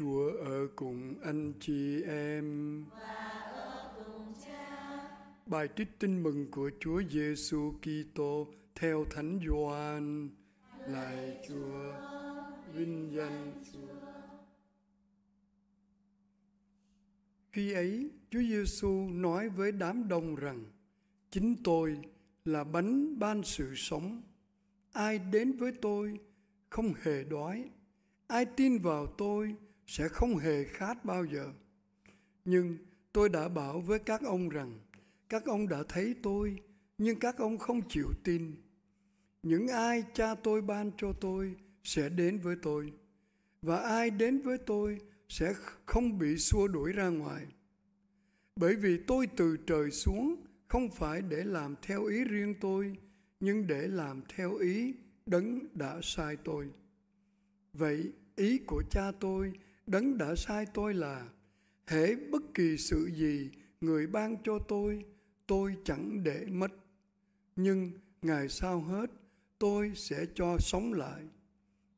Chúa ở cùng anh chị em. Và ở cùng cha. Bài trích tin mừng của Chúa Giêsu Kitô theo Thánh Gioan. Lạy Chúa, vinh danh Chúa. Khi ấy, Chúa Giêsu nói với đám đông rằng: Chính tôi là bánh ban sự sống. Ai đến với tôi không hề đói. Ai tin vào tôi sẽ không hề khát bao giờ. Nhưng tôi đã bảo với các ông rằng các ông đã thấy tôi nhưng các ông không chịu tin. Những ai cha tôi ban cho tôi sẽ đến với tôi và ai đến với tôi sẽ không bị xua đuổi ra ngoài. Bởi vì tôi từ trời xuống không phải để làm theo ý riêng tôi nhưng để làm theo ý đấng đã sai tôi. Vậy ý của cha tôi Đấng đã sai tôi là hễ bất kỳ sự gì người ban cho tôi, tôi chẳng để mất. Nhưng ngày sau hết, tôi sẽ cho sống lại.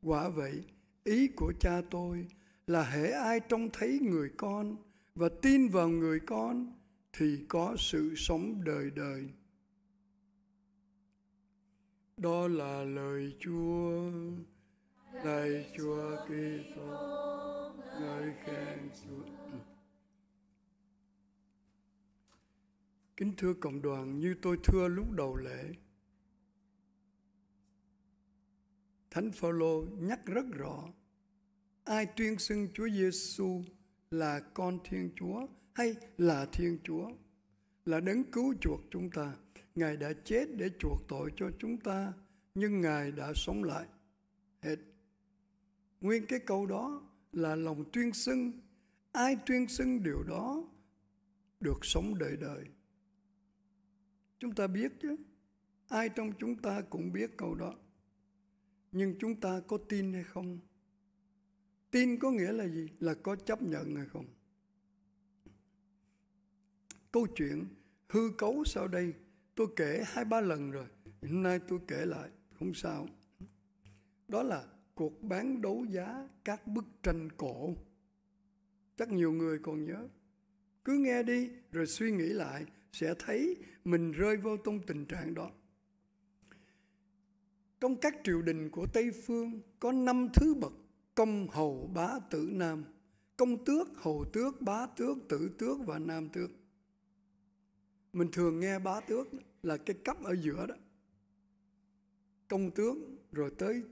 Quả vậy, ý của cha tôi là hễ ai trông thấy người con và tin vào người con thì có sự sống đời đời. Đó là lời Chúa. Lạy Chúa Kitô, ngợi khen Chúa. Kính thưa cộng đoàn, như tôi thưa lúc đầu lễ, Thánh Phaolô nhắc rất rõ ai tuyên xưng Chúa Giêsu là con Thiên Chúa hay là Thiên Chúa là đấng cứu chuộc chúng ta. Ngài đã chết để chuộc tội cho chúng ta, nhưng Ngài đã sống lại. Nguyên cái câu đó là lòng tuyên xưng. Ai tuyên xưng điều đó được sống đời đời. Chúng ta biết chứ. Ai trong chúng ta cũng biết câu đó. Nhưng chúng ta có tin hay không? Tin có nghĩa là gì? Là có chấp nhận hay không? Câu chuyện hư cấu sau đây tôi kể hai ba lần rồi. Hôm nay tôi kể lại, không sao. Đó là cuộc bán đấu giá các bức tranh cổ. Chắc nhiều người còn nhớ. Cứ nghe đi rồi suy nghĩ lại sẽ thấy mình rơi vô trong tình trạng đó. Trong các triều đình của Tây Phương có năm thứ bậc công hầu bá tử nam công tước hầu tước bá tước tử tước và nam tước mình thường nghe bá tước là cái cấp ở giữa đó công tướng rồi tới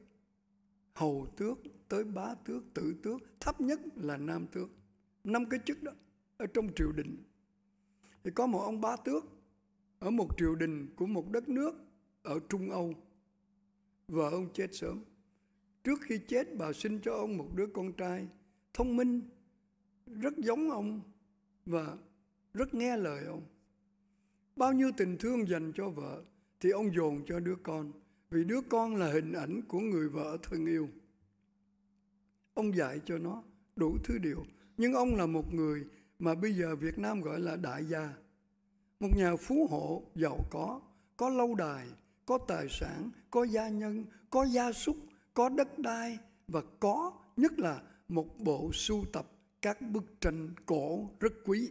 hầu tước tới bá tước tử tước thấp nhất là nam tước năm cái chức đó ở trong triều đình thì có một ông bá tước ở một triều đình của một đất nước ở Trung Âu vợ ông chết sớm trước khi chết bà sinh cho ông một đứa con trai thông minh rất giống ông và rất nghe lời ông bao nhiêu tình thương dành cho vợ thì ông dồn cho đứa con vì đứa con là hình ảnh của người vợ thân yêu ông dạy cho nó đủ thứ điều nhưng ông là một người mà bây giờ Việt Nam gọi là đại gia một nhà phú hộ giàu có có lâu đài có tài sản có gia nhân có gia súc có đất đai và có nhất là một bộ sưu tập các bức tranh cổ rất quý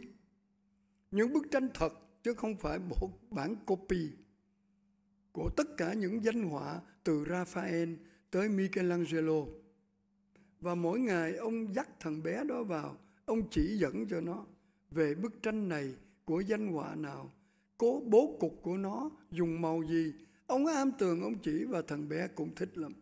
những bức tranh thật chứ không phải bộ bản copy của tất cả những danh họa từ Raphael tới Michelangelo. Và mỗi ngày ông dắt thằng bé đó vào, ông chỉ dẫn cho nó về bức tranh này của danh họa nào, cố bố cục của nó, dùng màu gì. Ông am tường ông chỉ và thằng bé cũng thích lắm.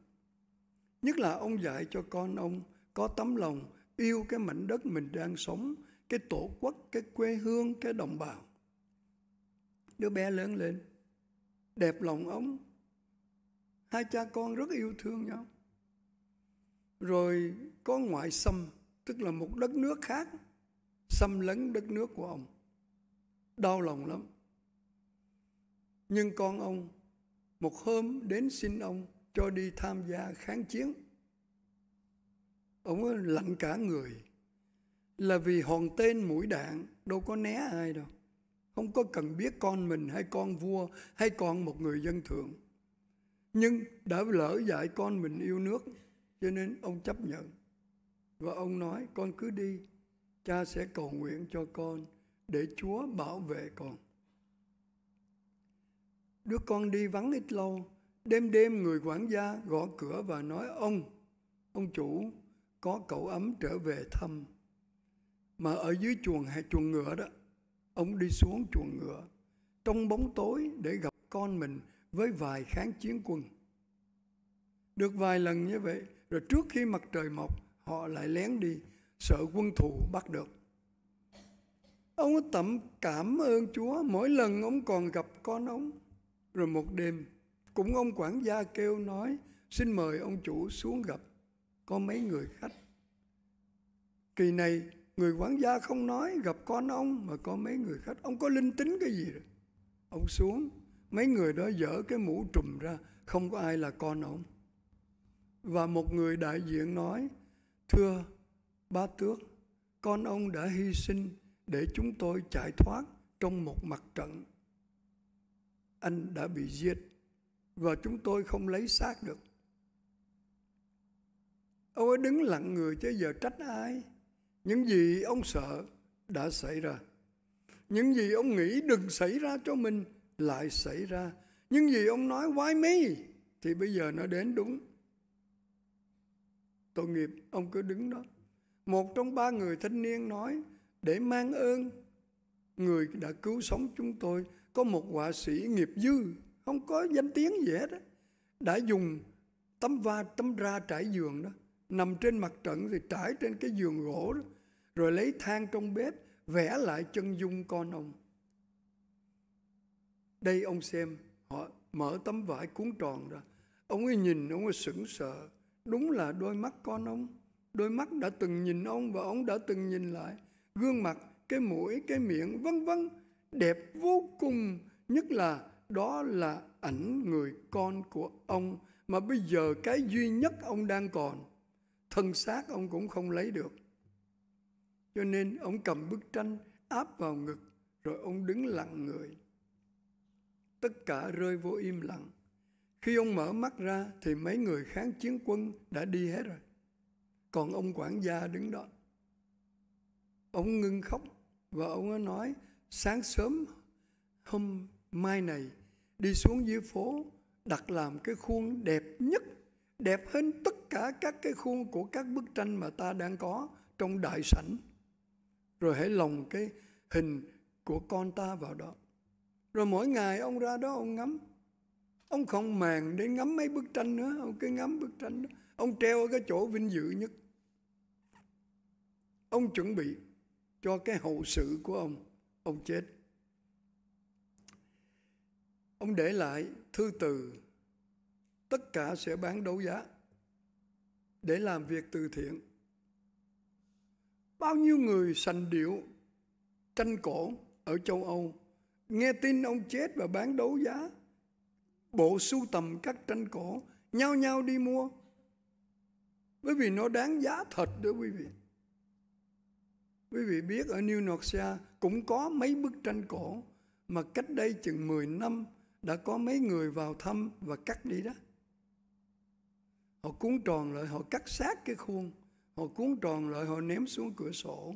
Nhất là ông dạy cho con ông có tấm lòng yêu cái mảnh đất mình đang sống, cái tổ quốc, cái quê hương, cái đồng bào. Đứa bé lớn lên đẹp lòng ông hai cha con rất yêu thương nhau rồi có ngoại xâm tức là một đất nước khác xâm lấn đất nước của ông đau lòng lắm nhưng con ông một hôm đến xin ông cho đi tham gia kháng chiến ông lạnh cả người là vì hòn tên mũi đạn đâu có né ai đâu không có cần biết con mình hay con vua hay con một người dân thường nhưng đã lỡ dạy con mình yêu nước cho nên ông chấp nhận và ông nói con cứ đi cha sẽ cầu nguyện cho con để chúa bảo vệ con đứa con đi vắng ít lâu đêm đêm người quản gia gõ cửa và nói ông ông chủ có cậu ấm trở về thăm mà ở dưới chuồng hay chuồng ngựa đó ông đi xuống chuồng ngựa trong bóng tối để gặp con mình với vài kháng chiến quân. Được vài lần như vậy, rồi trước khi mặt trời mọc, họ lại lén đi, sợ quân thù bắt được. Ông tẩm cảm ơn Chúa mỗi lần ông còn gặp con ông. Rồi một đêm, cũng ông quản gia kêu nói, xin mời ông chủ xuống gặp, có mấy người khách. Kỳ này người quản gia không nói gặp con ông mà có mấy người khách ông có linh tính cái gì rồi ông xuống mấy người đó dở cái mũ trùm ra không có ai là con ông và một người đại diện nói thưa ba tước con ông đã hy sinh để chúng tôi chạy thoát trong một mặt trận anh đã bị giết và chúng tôi không lấy xác được ông ấy đứng lặng người chứ giờ trách ai những gì ông sợ đã xảy ra. Những gì ông nghĩ đừng xảy ra cho mình lại xảy ra. Những gì ông nói why me thì bây giờ nó đến đúng. Tội nghiệp ông cứ đứng đó. Một trong ba người thanh niên nói để mang ơn người đã cứu sống chúng tôi có một họa sĩ nghiệp dư không có danh tiếng gì hết đó, đã dùng tấm va tấm ra trải giường đó nằm trên mặt trận thì trải trên cái giường gỗ đó rồi lấy than trong bếp vẽ lại chân dung con ông. Đây ông xem, họ mở tấm vải cuốn tròn ra. Ông ấy nhìn, ông ấy sững sờ. Đúng là đôi mắt con ông. Đôi mắt đã từng nhìn ông và ông đã từng nhìn lại. Gương mặt, cái mũi, cái miệng, vân vân Đẹp vô cùng. Nhất là đó là ảnh người con của ông mà bây giờ cái duy nhất ông đang còn thân xác ông cũng không lấy được cho nên ông cầm bức tranh áp vào ngực rồi ông đứng lặng người. Tất cả rơi vô im lặng. Khi ông mở mắt ra thì mấy người kháng chiến quân đã đi hết rồi. Còn ông quản gia đứng đó. Ông ngưng khóc và ông nói sáng sớm hôm mai này đi xuống dưới phố đặt làm cái khuôn đẹp nhất đẹp hơn tất cả các cái khuôn của các bức tranh mà ta đang có trong đại sảnh rồi hãy lồng cái hình của con ta vào đó rồi mỗi ngày ông ra đó ông ngắm ông không màng để ngắm mấy bức tranh nữa ông cứ ngắm bức tranh đó ông treo ở cái chỗ vinh dự nhất ông chuẩn bị cho cái hậu sự của ông ông chết ông để lại thư từ tất cả sẽ bán đấu giá để làm việc từ thiện Bao nhiêu người sành điệu tranh cổ ở châu Âu nghe tin ông chết và bán đấu giá bộ sưu tầm các tranh cổ nhau nhau đi mua bởi vì nó đáng giá thật đó quý vị quý vị biết ở New York cũng có mấy bức tranh cổ mà cách đây chừng 10 năm đã có mấy người vào thăm và cắt đi đó họ cuốn tròn lại họ cắt sát cái khuôn Họ cuốn tròn lại họ ném xuống cửa sổ.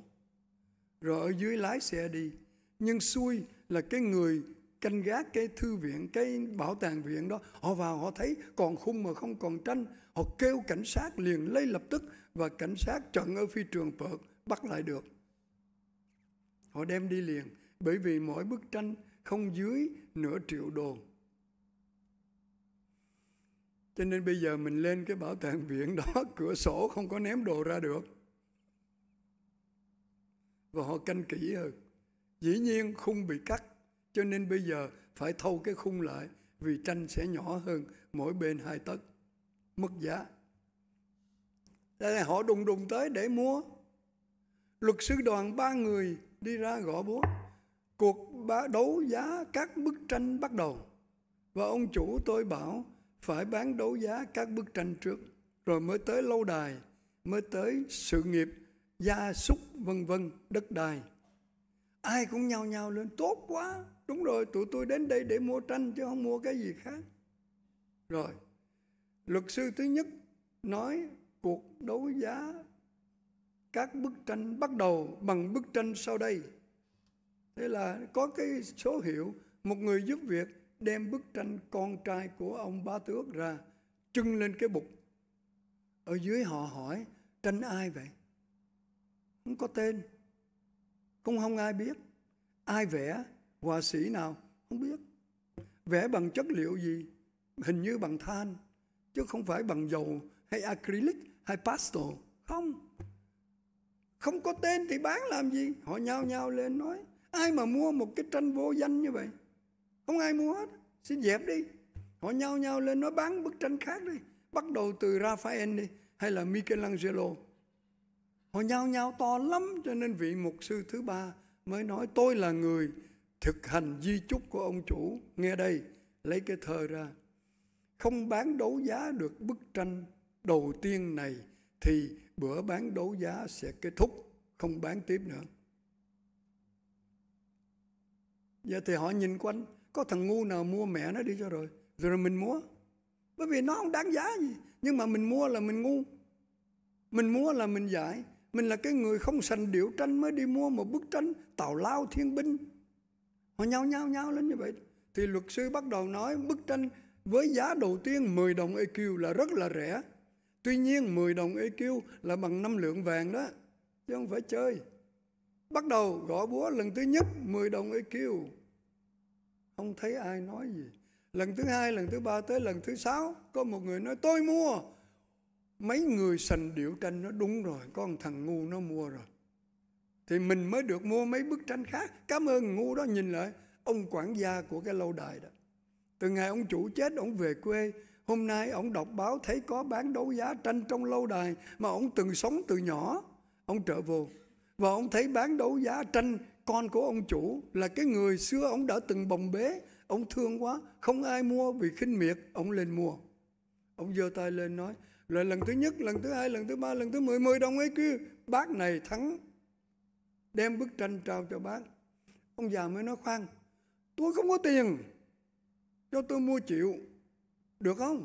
Rồi ở dưới lái xe đi. Nhưng xui là cái người canh gác cái thư viện, cái bảo tàng viện đó. Họ vào họ thấy còn khung mà không còn tranh. Họ kêu cảnh sát liền lấy lập tức và cảnh sát trận ở phi trường phật bắt lại được. Họ đem đi liền bởi vì mỗi bức tranh không dưới nửa triệu đô. Cho nên bây giờ mình lên cái bảo tàng viện đó, cửa sổ không có ném đồ ra được. Và họ canh kỹ hơn. Dĩ nhiên khung bị cắt, cho nên bây giờ phải thâu cái khung lại vì tranh sẽ nhỏ hơn mỗi bên hai tấc mất giá đây là họ đùng đùng tới để mua luật sư đoàn ba người đi ra gõ búa cuộc bá đấu giá các bức tranh bắt đầu và ông chủ tôi bảo phải bán đấu giá các bức tranh trước rồi mới tới lâu đài mới tới sự nghiệp gia súc vân vân đất đai ai cũng nhao nhao lên tốt quá đúng rồi tụi tôi đến đây để mua tranh chứ không mua cái gì khác rồi luật sư thứ nhất nói cuộc đấu giá các bức tranh bắt đầu bằng bức tranh sau đây thế là có cái số hiệu một người giúp việc đem bức tranh con trai của ông ba tước ra trưng lên cái bục ở dưới họ hỏi tranh ai vậy không có tên cũng không ai biết ai vẽ họa sĩ nào không biết vẽ bằng chất liệu gì hình như bằng than chứ không phải bằng dầu hay acrylic hay pastel không không có tên thì bán làm gì họ nhao nhao lên nói ai mà mua một cái tranh vô danh như vậy không ai mua hết xin dẹp đi họ nhau nhau lên nói bán bức tranh khác đi bắt đầu từ Raphael đi hay là Michelangelo họ nhau nhau to lắm cho nên vị mục sư thứ ba mới nói tôi là người thực hành di chúc của ông chủ nghe đây lấy cái thơ ra không bán đấu giá được bức tranh đầu tiên này thì bữa bán đấu giá sẽ kết thúc không bán tiếp nữa giờ dạ thì họ nhìn quanh có thằng ngu nào mua mẹ nó đi cho rồi rồi, rồi mình mua bởi vì nó không đáng giá gì nhưng mà mình mua là mình ngu mình mua là mình giải mình là cái người không sành điệu tranh mới đi mua một bức tranh tào lao thiên binh họ nhau nhau nhau lên như vậy thì luật sư bắt đầu nói bức tranh với giá đầu tiên 10 đồng EQ là rất là rẻ tuy nhiên 10 đồng EQ là bằng năm lượng vàng đó chứ không phải chơi bắt đầu gõ búa lần thứ nhất 10 đồng EQ không thấy ai nói gì lần thứ hai lần thứ ba tới lần thứ sáu có một người nói tôi mua mấy người sành điệu tranh nó đúng rồi con thằng ngu nó mua rồi thì mình mới được mua mấy bức tranh khác cảm ơn ngu đó nhìn lại ông quản gia của cái lâu đài đó từ ngày ông chủ chết ông về quê hôm nay ông đọc báo thấy có bán đấu giá tranh trong lâu đài mà ông từng sống từ nhỏ ông trở vô và ông thấy bán đấu giá tranh con của ông chủ là cái người xưa ông đã từng bồng bế ông thương quá không ai mua vì khinh miệt ông lên mua ông giơ tay lên nói là lần thứ nhất lần thứ hai lần thứ ba lần thứ mười mười đồng ấy kia bác này thắng đem bức tranh trao cho bác ông già mới nói khoan tôi không có tiền cho tôi mua chịu được không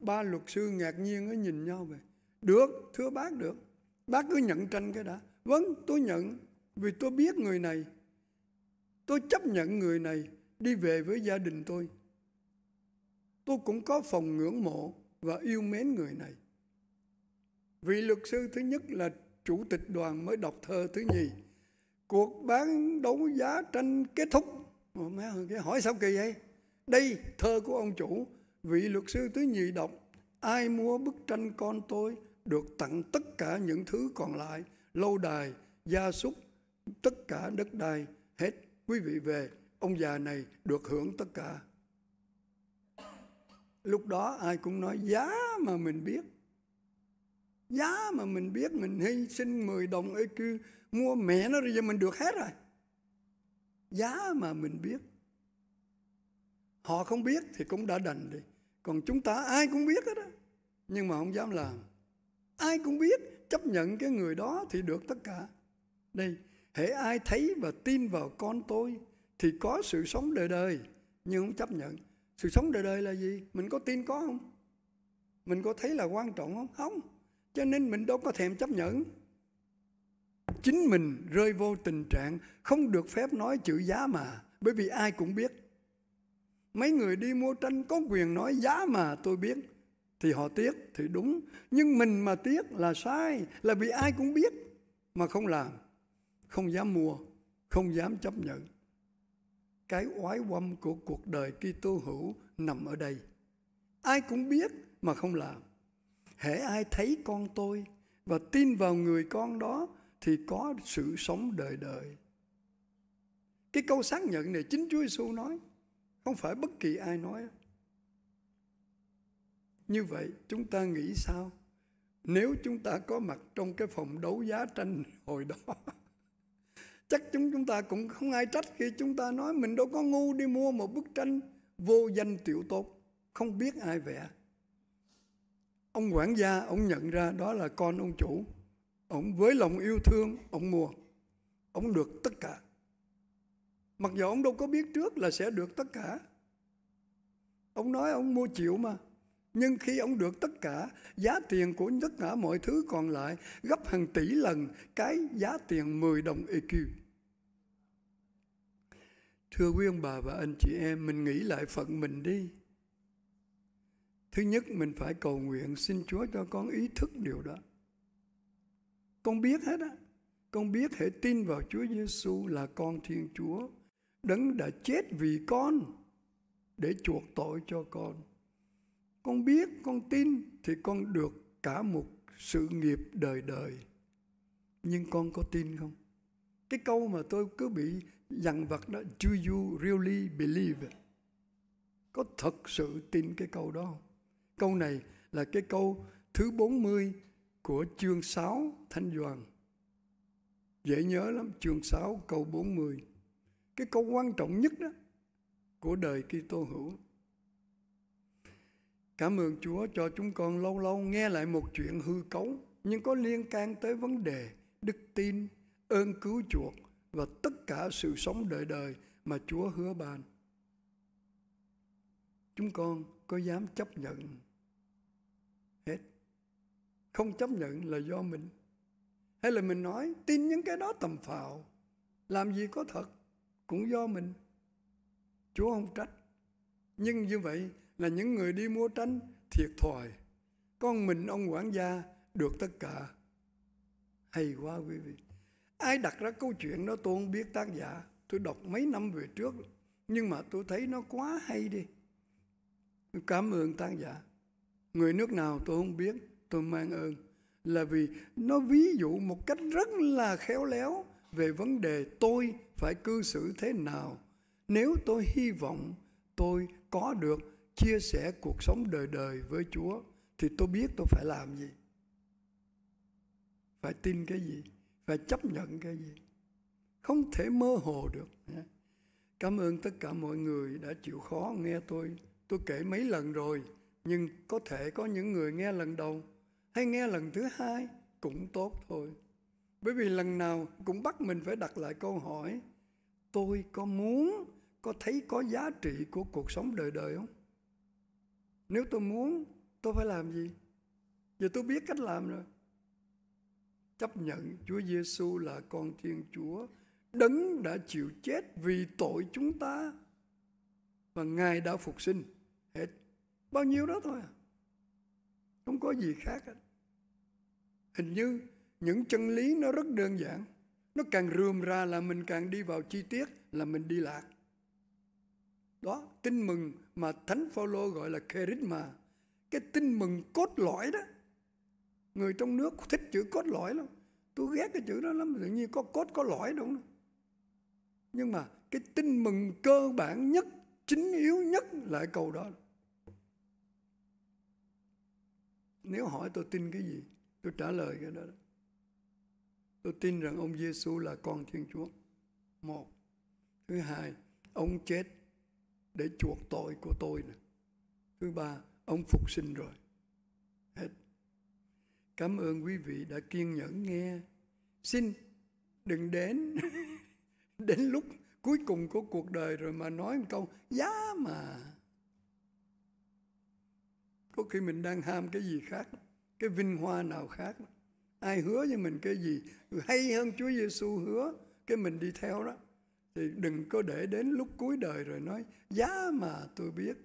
ba luật sư ngạc nhiên ấy nhìn nhau về được thưa bác được bác cứ nhận tranh cái đã vâng tôi nhận vì tôi biết người này, tôi chấp nhận người này đi về với gia đình tôi. Tôi cũng có phòng ngưỡng mộ và yêu mến người này. Vị luật sư thứ nhất là chủ tịch đoàn mới đọc thơ thứ nhì. Cuộc bán đấu giá tranh kết thúc. Ủa, má cái hỏi sao kỳ vậy? Đây thơ của ông chủ, vị luật sư thứ nhì đọc. Ai mua bức tranh con tôi được tặng tất cả những thứ còn lại, lâu đài, gia súc, tất cả đất đai hết quý vị về ông già này được hưởng tất cả lúc đó ai cũng nói giá mà mình biết giá mà mình biết mình hy sinh 10 đồng ấy cứ mua mẹ nó rồi giờ mình được hết rồi giá mà mình biết họ không biết thì cũng đã đành đi còn chúng ta ai cũng biết hết á nhưng mà không dám làm ai cũng biết chấp nhận cái người đó thì được tất cả đây hễ ai thấy và tin vào con tôi thì có sự sống đời đời nhưng không chấp nhận sự sống đời đời là gì mình có tin có không mình có thấy là quan trọng không không cho nên mình đâu có thèm chấp nhận chính mình rơi vô tình trạng không được phép nói chữ giá mà bởi vì ai cũng biết mấy người đi mua tranh có quyền nói giá mà tôi biết thì họ tiếc thì đúng nhưng mình mà tiếc là sai là vì ai cũng biết mà không làm không dám mua, không dám chấp nhận. Cái oái quăm của cuộc đời Kitô hữu nằm ở đây. Ai cũng biết mà không làm. Hễ ai thấy con tôi và tin vào người con đó thì có sự sống đời đời. Cái câu xác nhận này chính Chúa Giêsu nói, không phải bất kỳ ai nói. Như vậy chúng ta nghĩ sao? Nếu chúng ta có mặt trong cái phòng đấu giá tranh hồi đó chắc chúng chúng ta cũng không ai trách khi chúng ta nói mình đâu có ngu đi mua một bức tranh vô danh tiểu tốt không biết ai vẽ ông quản gia ông nhận ra đó là con ông chủ ông với lòng yêu thương ông mua ông được tất cả mặc dù ông đâu có biết trước là sẽ được tất cả ông nói ông mua chịu mà nhưng khi ông được tất cả giá tiền của tất cả mọi thứ còn lại gấp hàng tỷ lần cái giá tiền 10 đồng EQ Thưa quý ông bà và anh chị em, mình nghĩ lại phận mình đi. Thứ nhất mình phải cầu nguyện xin Chúa cho con ý thức điều đó. Con biết hết á. Con biết hãy tin vào Chúa Giêsu là con Thiên Chúa. Đấng đã chết vì con để chuộc tội cho con. Con biết, con tin thì con được cả một sự nghiệp đời đời. Nhưng con có tin không? cái câu mà tôi cứ bị dằn vặt đó do you really believe có thật sự tin cái câu đó không câu này là cái câu thứ 40 của chương 6 thanh đoàn dễ nhớ lắm chương 6 câu 40 cái câu quan trọng nhất đó của đời Kitô hữu Cảm ơn Chúa cho chúng con lâu lâu nghe lại một chuyện hư cấu nhưng có liên can tới vấn đề đức tin ơn cứu chuộc và tất cả sự sống đời đời mà Chúa hứa ban. Chúng con có dám chấp nhận hết. Không chấp nhận là do mình. Hay là mình nói tin những cái đó tầm phào. Làm gì có thật cũng do mình. Chúa không trách. Nhưng như vậy là những người đi mua tranh thiệt thòi. Con mình ông quản gia được tất cả. Hay quá quý vị ai đặt ra câu chuyện đó tôi không biết tác giả tôi đọc mấy năm về trước nhưng mà tôi thấy nó quá hay đi cảm ơn tác giả người nước nào tôi không biết tôi mang ơn là vì nó ví dụ một cách rất là khéo léo về vấn đề tôi phải cư xử thế nào nếu tôi hy vọng tôi có được chia sẻ cuộc sống đời đời với chúa thì tôi biết tôi phải làm gì phải tin cái gì và chấp nhận cái gì không thể mơ hồ được cảm ơn tất cả mọi người đã chịu khó nghe tôi tôi kể mấy lần rồi nhưng có thể có những người nghe lần đầu hay nghe lần thứ hai cũng tốt thôi bởi vì lần nào cũng bắt mình phải đặt lại câu hỏi tôi có muốn có thấy có giá trị của cuộc sống đời đời không nếu tôi muốn tôi phải làm gì giờ tôi biết cách làm rồi chấp nhận Chúa Giêsu là con Thiên Chúa, đấng đã chịu chết vì tội chúng ta và Ngài đã phục sinh hết. Bao nhiêu đó thôi à. Không có gì khác hết. Hình như những chân lý nó rất đơn giản. Nó càng rườm ra là mình càng đi vào chi tiết là mình đi lạc. Đó, tin mừng mà Thánh Phaolô gọi là kerygma, cái tin mừng cốt lõi đó người trong nước thích chữ cốt lõi lắm tôi ghét cái chữ đó lắm tự nhiên có cốt có lõi đúng không nhưng mà cái tin mừng cơ bản nhất chính yếu nhất lại câu đó nếu hỏi tôi tin cái gì tôi trả lời cái đó tôi tin rằng ông Giêsu là con Thiên Chúa một thứ hai ông chết để chuộc tội của tôi nè thứ ba ông phục sinh rồi Cảm ơn quý vị đã kiên nhẫn nghe. Xin đừng đến đến lúc cuối cùng của cuộc đời rồi mà nói một câu giá mà. Có khi mình đang ham cái gì khác, cái vinh hoa nào khác. Ai hứa với mình cái gì hay hơn Chúa Giêsu hứa, cái mình đi theo đó. Thì đừng có để đến lúc cuối đời rồi nói giá mà tôi biết.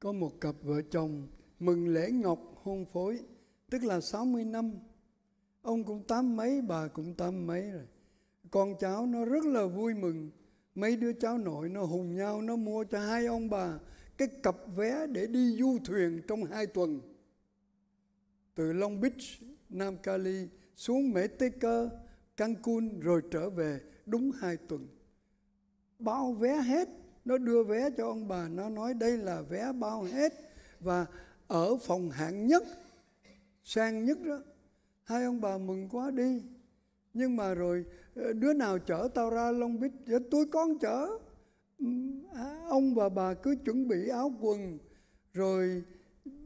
Có một cặp vợ chồng mừng lễ ngọc hôn phối tức là 60 năm ông cũng tám mấy bà cũng tám mấy rồi con cháu nó rất là vui mừng mấy đứa cháu nội nó hùng nhau nó mua cho hai ông bà cái cặp vé để đi du thuyền trong hai tuần từ Long Beach Nam Cali xuống Mễ Tây Cơ Cancun rồi trở về đúng hai tuần bao vé hết nó đưa vé cho ông bà nó nói đây là vé bao hết và ở phòng hạng nhất sang nhất đó hai ông bà mừng quá đi nhưng mà rồi ờ, đứa nào chở tao ra Long Bích, ờ, tôi con chở à, ông và bà cứ chuẩn bị áo quần rồi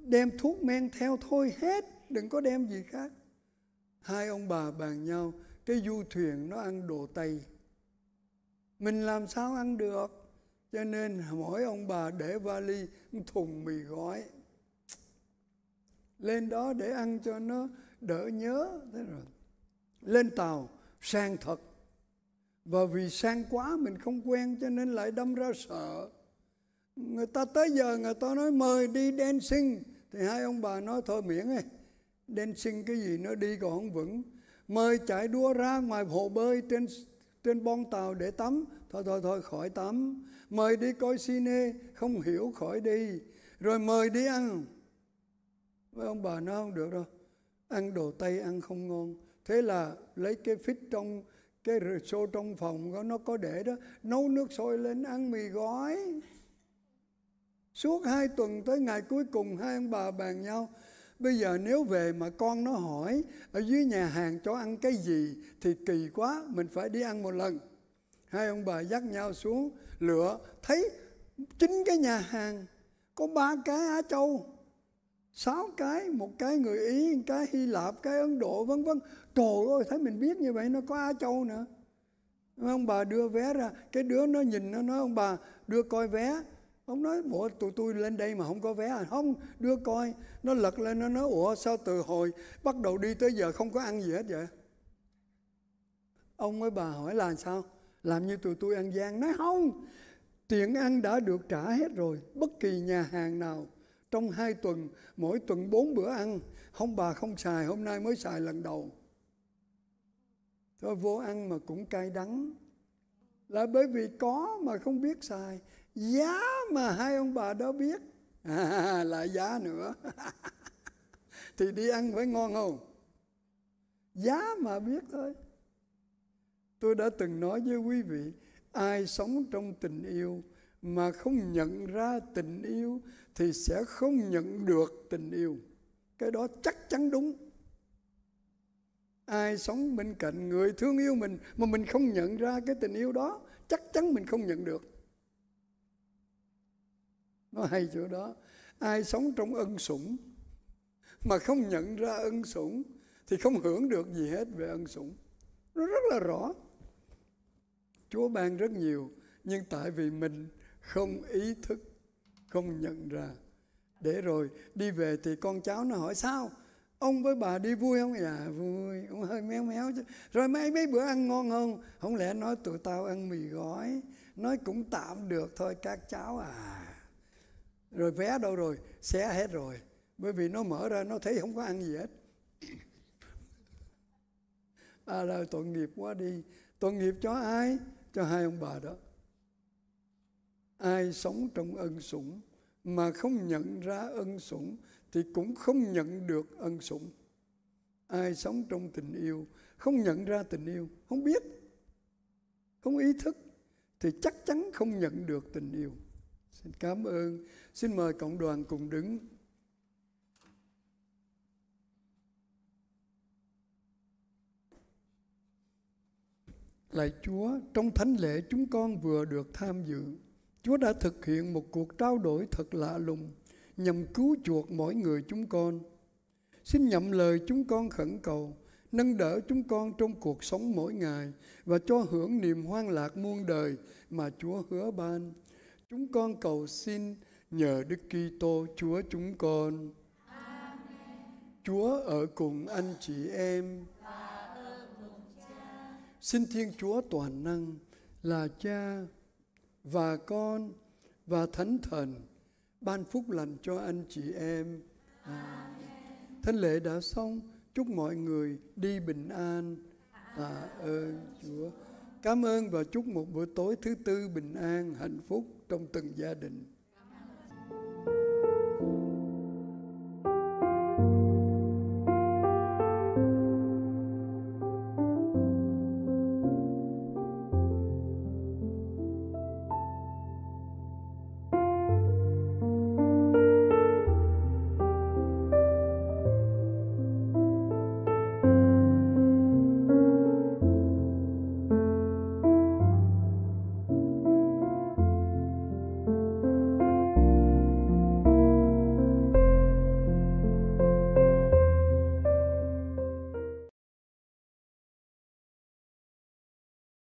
đem thuốc men theo thôi hết đừng có đem gì khác hai ông bà bàn nhau cái du thuyền nó ăn đồ tây mình làm sao ăn được cho nên mỗi ông bà để vali thùng mì gói lên đó để ăn cho nó đỡ nhớ thế rồi lên tàu sang thật và vì sang quá mình không quen cho nên lại đâm ra sợ người ta tới giờ người ta nói mời đi dancing thì hai ông bà nói thôi miễn ấy dancing cái gì nó đi còn không vững mời chạy đua ra ngoài hồ bơi trên trên bon tàu để tắm thôi thôi thôi khỏi tắm mời đi coi cine không hiểu khỏi đi rồi mời đi ăn với ông bà nó không được đâu ăn đồ tây ăn không ngon thế là lấy cái phích trong cái xô trong phòng đó, nó có để đó nấu nước sôi lên ăn mì gói suốt hai tuần tới ngày cuối cùng hai ông bà bàn nhau bây giờ nếu về mà con nó hỏi ở dưới nhà hàng cho ăn cái gì thì kỳ quá mình phải đi ăn một lần hai ông bà dắt nhau xuống lựa thấy chính cái nhà hàng có ba cái á châu sáu cái một cái người ý một cái hy lạp cái ấn độ vân vân trời ơi thấy mình biết như vậy nó có a châu nữa ông bà đưa vé ra cái đứa nó nhìn nó nói ông bà đưa coi vé ông nói bộ tụi tôi lên đây mà không có vé à không đưa coi nó lật lên nó nói ủa sao từ hồi bắt đầu đi tới giờ không có ăn gì hết vậy ông với bà hỏi là sao làm như tụi tôi ăn gian nói không tiền ăn đã được trả hết rồi bất kỳ nhà hàng nào trong hai tuần, mỗi tuần bốn bữa ăn, không bà không xài, hôm nay mới xài lần đầu. Thôi vô ăn mà cũng cay đắng. Là bởi vì có mà không biết xài, giá mà hai ông bà đó biết, à, lại giá nữa. Thì đi ăn phải ngon không? Giá mà biết thôi. Tôi đã từng nói với quý vị, ai sống trong tình yêu, mà không nhận ra tình yêu thì sẽ không nhận được tình yêu cái đó chắc chắn đúng ai sống bên cạnh người thương yêu mình mà mình không nhận ra cái tình yêu đó chắc chắn mình không nhận được nó hay chỗ đó ai sống trong ân sủng mà không nhận ra ân sủng thì không hưởng được gì hết về ân sủng nó rất là rõ chúa ban rất nhiều nhưng tại vì mình không ý thức không nhận ra để rồi đi về thì con cháu nó hỏi sao ông với bà đi vui không dạ vui ông hơi méo méo chứ rồi mấy mấy bữa ăn ngon không không lẽ nói tụi tao ăn mì gói nói cũng tạm được thôi các cháu à rồi vé đâu rồi xé hết rồi bởi vì nó mở ra nó thấy không có ăn gì hết à rồi tội nghiệp quá đi tội nghiệp cho ai cho hai ông bà đó ai sống trong ân sủng mà không nhận ra ân sủng thì cũng không nhận được ân sủng ai sống trong tình yêu không nhận ra tình yêu không biết không ý thức thì chắc chắn không nhận được tình yêu xin cảm ơn xin mời cộng đoàn cùng đứng lạy chúa trong thánh lễ chúng con vừa được tham dự Chúa đã thực hiện một cuộc trao đổi thật lạ lùng nhằm cứu chuộc mỗi người chúng con. Xin nhậm lời chúng con khẩn cầu, nâng đỡ chúng con trong cuộc sống mỗi ngày và cho hưởng niềm hoang lạc muôn đời mà Chúa hứa ban. Chúng con cầu xin nhờ Đức Kitô Chúa chúng con. Amen. Chúa ở cùng anh chị em. Và ở cùng cha. Xin Thiên Chúa toàn năng là Cha và con và thánh thần ban phúc lành cho anh chị em à. thánh lễ đã xong chúc mọi người đi bình an à ơn chúa cảm ơn và chúc một buổi tối thứ tư bình an hạnh phúc trong từng gia đình